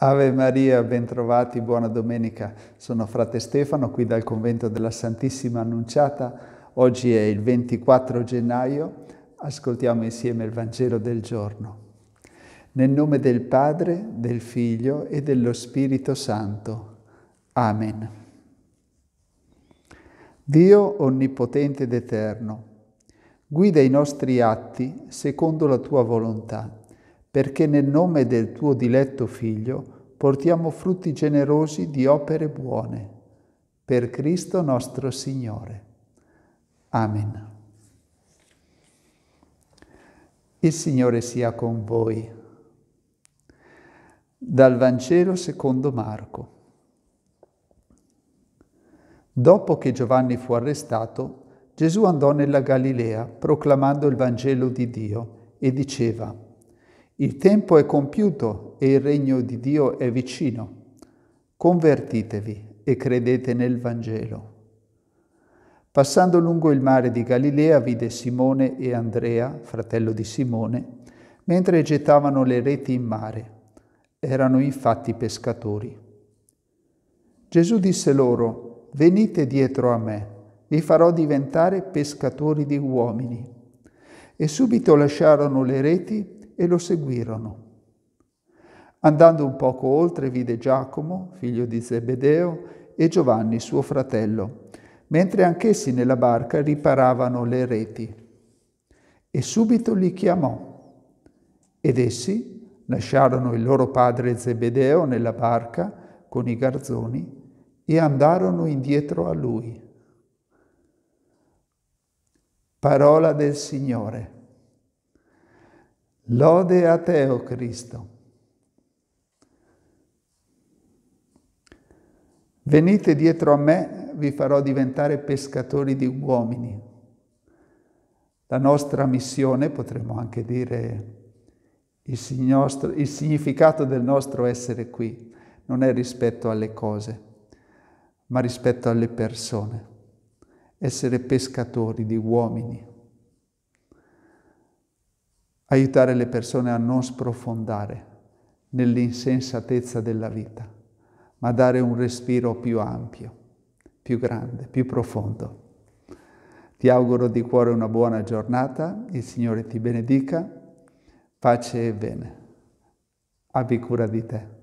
Ave Maria, bentrovati, buona domenica. Sono frate Stefano qui dal convento della Santissima Annunciata. Oggi è il 24 gennaio. Ascoltiamo insieme il Vangelo del giorno. Nel nome del Padre, del Figlio e dello Spirito Santo. Amen. Dio onnipotente ed eterno, guida i nostri atti secondo la tua volontà perché nel nome del tuo diletto Figlio portiamo frutti generosi di opere buone. Per Cristo nostro Signore. Amen. Il Signore sia con voi. Dal Vangelo secondo Marco. Dopo che Giovanni fu arrestato, Gesù andò nella Galilea proclamando il Vangelo di Dio e diceva il tempo è compiuto e il regno di Dio è vicino. Convertitevi e credete nel Vangelo. Passando lungo il mare di Galilea vide Simone e Andrea, fratello di Simone, mentre gettavano le reti in mare. Erano infatti pescatori. Gesù disse loro, venite dietro a me, vi farò diventare pescatori di uomini. E subito lasciarono le reti e lo seguirono. Andando un poco oltre vide Giacomo, figlio di Zebedeo, e Giovanni, suo fratello, mentre anch'essi nella barca riparavano le reti. E subito li chiamò. Ed essi lasciarono il loro padre Zebedeo nella barca con i garzoni e andarono indietro a lui. Parola del Signore. Lode a te, o Cristo. Venite dietro a me, vi farò diventare pescatori di uomini. La nostra missione, potremmo anche dire il, signostro, il significato del nostro essere qui, non è rispetto alle cose, ma rispetto alle persone. Essere pescatori di uomini aiutare le persone a non sprofondare nell'insensatezza della vita, ma dare un respiro più ampio, più grande, più profondo. Ti auguro di cuore una buona giornata, il Signore ti benedica, pace e bene. Abbi cura di te.